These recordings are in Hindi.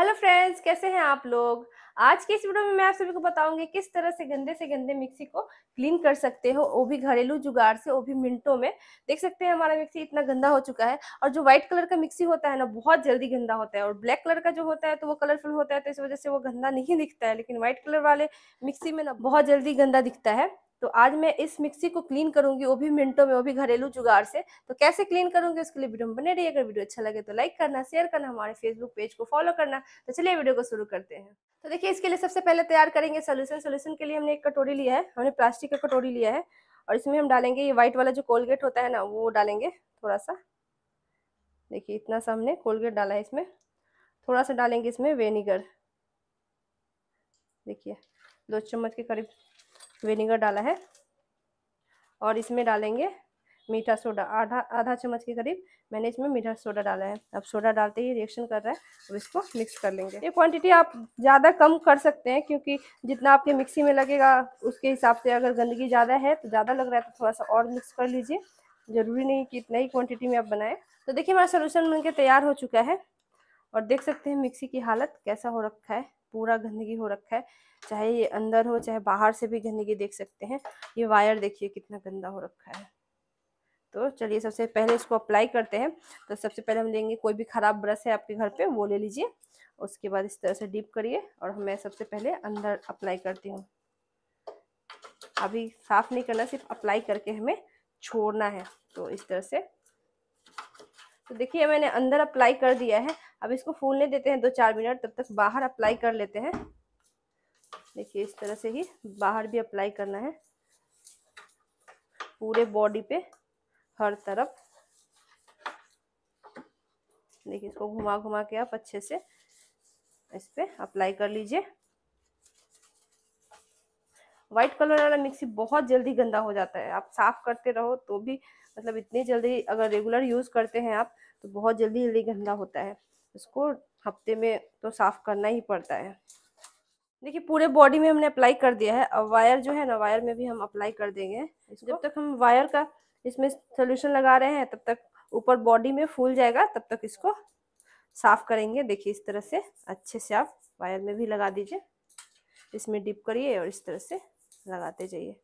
हेलो फ्रेंड्स कैसे हैं आप लोग आज के इस वीडियो में मैं आप सभी को बताऊंगी किस तरह से गंदे से गंदे मिक्सी को क्लीन कर सकते हो वो भी घरेलू जुगाड़ से वो भी मिनटों में देख सकते हैं हमारा मिक्सी इतना गंदा हो चुका है और जो व्हाइट कलर का मिक्सी होता है ना बहुत जल्दी गंदा होता है और ब्लैक कलर का जो होता है तो वो कलरफुल होता है तो इस वजह से वो गंदा नहीं दिखता है लेकिन व्हाइट कलर वाले मिक्सी में ना बहुत जल्दी गंदा दिखता है तो आज मैं इस मिक्सी को क्लीन करूंगी वो भी मिनटों में वो भी घरेलू जुगाड़ से तो कैसे क्लीन करूंगी उसके लिए वीडियो में बने रहिए अगर वीडियो अच्छा लगे तो लाइक करना शेयर करना हमारे फेसबुक पेज को फॉलो करना तो चलिए वीडियो को शुरू करते हैं तो देखिए इसके लिए सबसे पहले तैयार करेंगे सोल्यूशन सोल्यूशन के लिए हमने एक कटोरी लिया है हमने प्लास्टिक का कटोरी लिया है और इसमें हम डालेंगे ये व्हाइट वाला जो कोलगेट होता है ना वो डालेंगे थोड़ा सा देखिए इतना सा हमने कोलगेट डाला है इसमें थोड़ा सा डालेंगे इसमें वेनेगर देखिए दो चम्मच के करीब विनेगर डाला है और इसमें डालेंगे मीठा सोडा आधा आधा चम्मच के करीब मैंने इसमें मीठा सोडा डाला है अब सोडा डालते ही रिएक्शन कर रहा है अब इसको मिक्स कर लेंगे ये क्वांटिटी आप ज़्यादा कम कर सकते हैं क्योंकि जितना आपके मिक्सी में लगेगा उसके हिसाब से अगर गंदगी ज़्यादा है तो ज़्यादा लग रहा है तो थोड़ा सा और मिक्स कर लीजिए ज़रूरी नहीं कि इतना ही क्वान्टिटी में आप बनाएँ तो देखिए हमारा सोलूशन बनकर तैयार हो चुका है और देख सकते हैं मिक्सी की हालत कैसा हो रखा है पूरा गंदगी हो रखा है चाहे ये अंदर हो चाहे बाहर से भी गंदगी देख सकते हैं ये वायर देखिए कितना गंदा हो रखा है तो चलिए सबसे पहले इसको अप्लाई करते हैं तो सबसे पहले हम लेंगे कोई भी ख़राब ब्रश है आपके घर पे वो ले लीजिए उसके बाद इस तरह से डीप करिए और मैं सबसे पहले अंदर अप्लाई करती हूँ अभी साफ़ नहीं करना सिर्फ अप्लाई करके हमें छोड़ना है तो इस तरह से तो देखिए मैंने अंदर अप्लाई कर दिया है अब इसको फूलने देते हैं दो चार मिनट तब तक बाहर अप्लाई कर लेते हैं देखिए इस तरह से ही बाहर भी अप्लाई करना है पूरे बॉडी पे हर तरफ देखिए इसको घुमा घुमा के आप अच्छे से इस पर अप्लाई कर लीजिए व्हाइट कलर वाला मिक्सी बहुत जल्दी गंदा हो जाता है आप साफ करते रहो तो भी मतलब इतनी जल्दी अगर रेगुलर यूज़ करते हैं आप तो बहुत जल्दी जल्दी गंदा होता है इसको हफ्ते में तो साफ़ करना ही पड़ता है देखिए पूरे बॉडी में हमने अप्लाई कर दिया है अब वायर जो है ना वायर में भी हम अप्लाई कर देंगे जब तक हम वायर का इसमें सोल्यूशन लगा रहे हैं तब तक ऊपर बॉडी में फूल जाएगा तब तक इसको साफ करेंगे देखिए इस तरह से अच्छे से आप वायर में भी लगा दीजिए इसमें डिप करिए और इस तरह से लगाते जाइए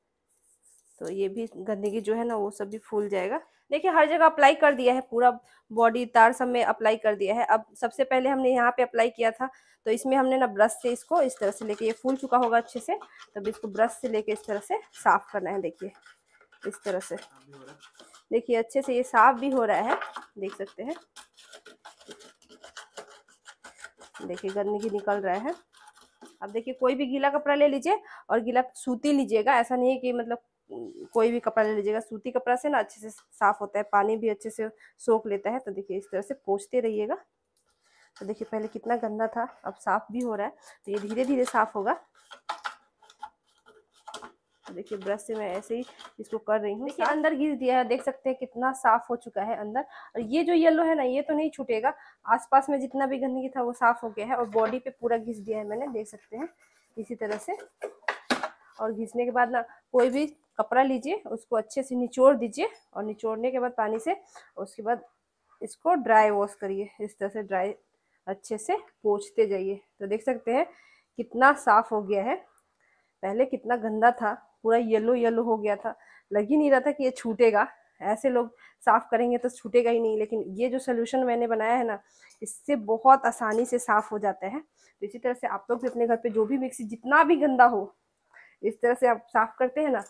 तो ये भी गंदगी जो है ना वो सब भी फूल जाएगा देखिए हर जगह अप्लाई कर दिया है पूरा बॉडी तार सब में अप्लाई कर दिया है अब सबसे पहले हमने यहाँ पे अप्लाई किया था तो इसमें हमने ना ब्रश से इसको इस तरह से लेके ये फूल चुका होगा अच्छे से तब इसको ब्रश से लेके इस तरह से साफ करना है देखिए इस तरह से देखिए अच्छे से ये साफ भी हो रहा है देख सकते हैं देखिए गंदगी निकल रहा है अब देखिए कोई भी गीला कपड़ा ले लीजिए और गीला सूती लीजिएगा ऐसा नहीं है कि मतलब कोई भी कपड़ा ले लीजिएगा सूती कपड़ा से ना अच्छे से साफ होता है पानी भी अच्छे से सोख लेता है तो देखिए इस तरह से पोछते रहिएगा तो देखिए पहले कितना गंदा था अब साफ भी हो रहा है तो ये धीरे धीरे साफ होगा तो देखिए ब्रश से मैं ऐसे ही इसको कर रही हूँ अंदर घिस दिया है देख सकते हैं कितना साफ हो चुका है अंदर और ये जो येलो है ना ये तो नहीं छूटेगा आसपास में जितना भी गंदगी था वो साफ हो गया है और बॉडी पे पूरा घिस दिया है मैंने देख सकते हैं इसी तरह से और घिसने के बाद ना कोई भी कपड़ा लीजिए उसको अच्छे से निचोड़ दीजिए और निचोड़ने के बाद पानी से उसके बाद इसको ड्राई वॉश करिए इस तरह से ड्राई अच्छे से पोछते जाइए तो देख सकते हैं कितना साफ हो गया है पहले कितना गंदा था पूरा येलो येलो हो गया था लग ही नहीं रहा था कि ये छूटेगा ऐसे लोग साफ करेंगे तो छूटेगा ही नहीं लेकिन ये जो सोल्यूशन मैंने बनाया है ना इससे बहुत आसानी से साफ हो जाता है तो इसी तरह से आप लोग भी अपने घर पे जो भी मिक्सी जितना भी गंदा हो इस तरह से आप साफ करते हैं ना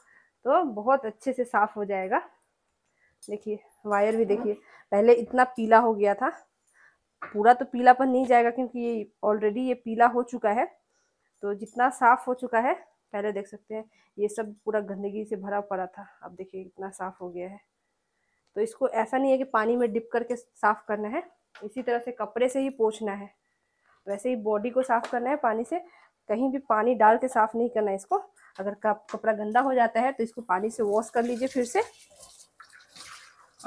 तो बहुत अच्छे से साफ हो जाएगा देखिए वायर भी देखिए पहले इतना पीला हो गया था पूरा तो पीलापन नहीं जाएगा क्योंकि ये ऑलरेडी ये पीला हो चुका है तो जितना साफ हो चुका है पहले देख सकते हैं ये सब पूरा गंदगी से भरा पड़ा था अब देखिए इतना साफ हो गया है तो इसको ऐसा नहीं है कि पानी में डिप करके साफ करना है इसी तरह से कपड़े से ही पोछना है वैसे ही बॉडी को साफ़ करना है पानी से कहीं भी पानी डाल के साफ़ नहीं करना है इसको अगर कपड़ा गंदा हो जाता है तो इसको पानी से वॉश कर लीजिए फिर से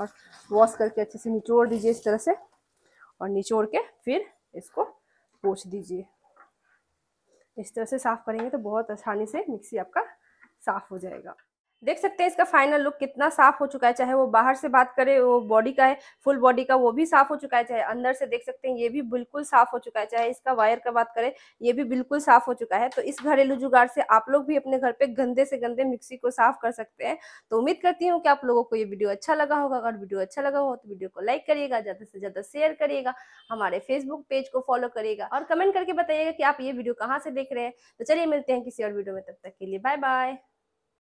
और वॉश करके अच्छे से निचोड़ दीजिए इस तरह से और निचोड़ के फिर इसको पोछ दीजिए इस तरह से साफ़ करेंगे तो बहुत आसानी से मिक्सी आपका साफ़ हो जाएगा देख सकते हैं इसका फाइनल लुक कितना साफ हो चुका है चाहे वो बाहर से बात करें वो बॉडी का है फुल बॉडी का वो भी साफ हो चुका है चाहे अंदर से देख सकते हैं ये भी बिल्कुल साफ हो चुका है चाहे इसका वायर का बात करें ये भी बिल्कुल साफ हो चुका है तो इस घरेलू जुगाड़ से आप लोग भी अपने घर पे गंदे से गंदे मिक्सी को साफ कर सकते हैं तो उम्मीद करती हूँ कि आप लोगों को ये वीडियो अच्छा लगा होगा अगर वीडियो अच्छा लगा हो तो वीडियो को लाइक करिएगा ज्यादा से ज्यादा शेयर करिएगा हमारे फेसबुक पेज को फॉलो करिएगा और कमेंट करके बताइएगा कि आप ये वीडियो कहाँ से देख रहे हैं तो चलिए मिलते हैं किसी और वीडियो में तब तक के लिए बाय बाय